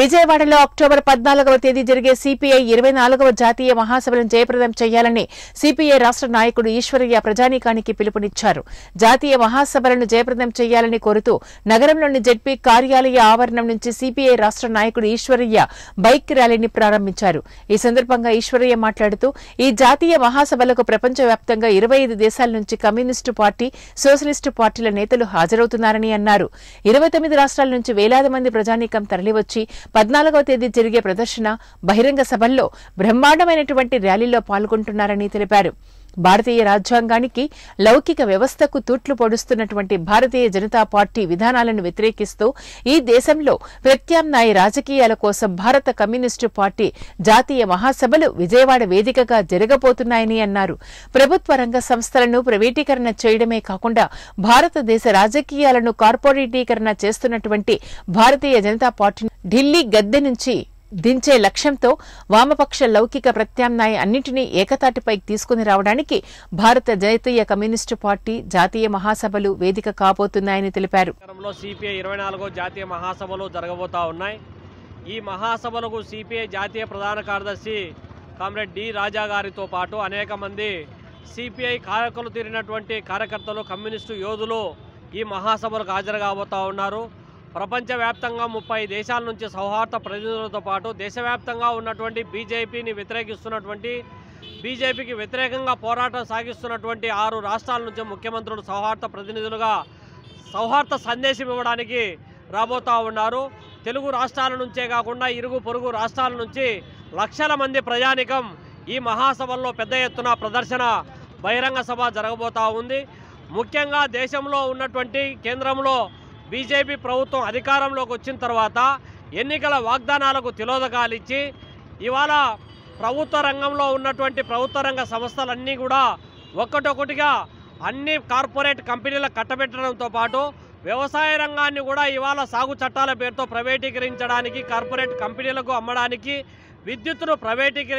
విజయవాడలో అక్టోబర్ పద్నాలుగవ తేదీ జరిగే సిపిఐ ఇరవై నాలుగవ జాతీయ మహాసభను జయప్రదం చేయాలని సిపిఐ రాష్ట నాయకుడు ఈశ్వరయ్య ప్రజానీకానికి పిలుపునిచ్చారు జాతీయ మహాసభలను జయప్రదం చేయాలని కోరుతూ నగరంలోని జడ్పీ కార్యాలయ ఆవరణం నుంచి సిపిఐ రాష్ట నాయకుడు ఈశ్వరయ్య బైక్ ర్యాలీని ప్రారంభించారు ఈ సందర్భంగా ఈశ్వరయ్య మాట్లాడుతూ ఈ జాతీయ మహాసభలకు ప్రపంచవ్యాప్తంగా ఇరవై ఐదు దేశాల నుంచి కమ్యూనిస్టు పార్టీ సోషలిస్టు పార్టీల నేతలు హాజరవుతున్నారని అన్నారు ఇరవై తొమ్మిది రాష్ట్రాల నుంచి వేలాది మంది ప్రజానీకం తరలివచ్చి పద్నాలుగవ తేదీ జరిగే ప్రదర్శన బహిరంగ సభల్లో బ్రహ్మాండమైనటువంటి ర్యాలీలో పాల్గొంటున్నారని తెలిపారు భారతీయ రాజ్యాంగానికి లౌకిక వ్యవస్థకు తూట్లు పొడుస్తున్నటువంటి భారతీయ జనతా పార్టీ విధానాలను వ్యతిరేకిస్తూ ఈ దేశంలో ప్రత్యామ్నాయ రాజకీయాల కోసం భారత కమ్యూనిస్టు పార్టీ జాతీయ మహాసభలు విజయవాడ వేదికగా జరగబోతున్నాయని అన్నారు ప్రభుత్వ రంగ సంస్థలను ప్రైవేటీకరణ చేయడమే కాకుండా భారతదేశ రాజకీయాలను కార్పొరేటీకరణ చేస్తున్నటువంటి భారతీయ జనతా పార్టీ ఢిల్లీ గద్దె నుంచి దించే లక్ష్యంతో వామపక్ష లౌకిక ప్రత్యామ్నాయ అన్నింటినీ ఏకతాటిపైకి తీసుకుని రావడానికి భారత జాతీయ కమ్యూనిస్టు పార్టీ జాతీయ మహాసభలు వేదిక కాబోతున్నాయని తెలిపారు ఇరవై నాలుగో జాతీయ మహాసభలు జరగబోతా ఉన్నాయి ఈ మహాసభలకు సిపిఐ జాతీయ ప్రధాన కార్యదర్శి కామ్రేడ్ డి రాజా గారితో పాటు అనేక మంది సిపిఐ కారకులు తీరినటువంటి కార్యకర్తలు కమ్యూనిస్టు యోధులు ఈ మహాసభలకు హాజరు కాబోతా ఉన్నారు ప్రపంచవ్యాప్తంగా ముప్పై దేశాల నుంచి సౌహార్ద ప్రతినిధులతో పాటు దేశవ్యాప్తంగా ఉన్నటువంటి బీజేపీని వ్యతిరేకిస్తున్నటువంటి బీజేపీకి వ్యతిరేకంగా పోరాటం సాగిస్తున్నటువంటి ఆరు రాష్ట్రాల నుంచి ముఖ్యమంత్రులు సౌహార్ద ప్రతినిధులుగా సౌహార్ద సందేశం ఇవ్వడానికి రాబోతూ ఉన్నారు తెలుగు రాష్ట్రాల నుంచే కాకుండా ఇరుగు పొరుగు రాష్ట్రాల నుంచి లక్షల మంది ప్రజానికం ఈ మహాసభల్లో పెద్ద ఎత్తున ప్రదర్శన బహిరంగ సభ జరగబోతూ ఉంది ముఖ్యంగా దేశంలో ఉన్నటువంటి కేంద్రంలో బీజేపీ ప్రభుత్వం అధికారంలోకి వచ్చిన తర్వాత ఎన్నికల వాగ్దానాలకు తిలోదకాలిచ్చి ఇవాళ ప్రభుత్వ రంగంలో ఉన్నటువంటి ప్రభుత్వ రంగ సంస్థలన్నీ కూడా ఒక్కటొకటిగా అన్ని కార్పొరేట్ కంపెనీల కట్టబెట్టడంతో పాటు వ్యవసాయ రంగాన్ని కూడా ఇవాళ సాగు చట్టాల పేరుతో ప్రైవేటీకరించడానికి కార్పొరేట్ కంపెనీలకు అమ్మడానికి విద్యుత్తును ప్రైవేటీకరి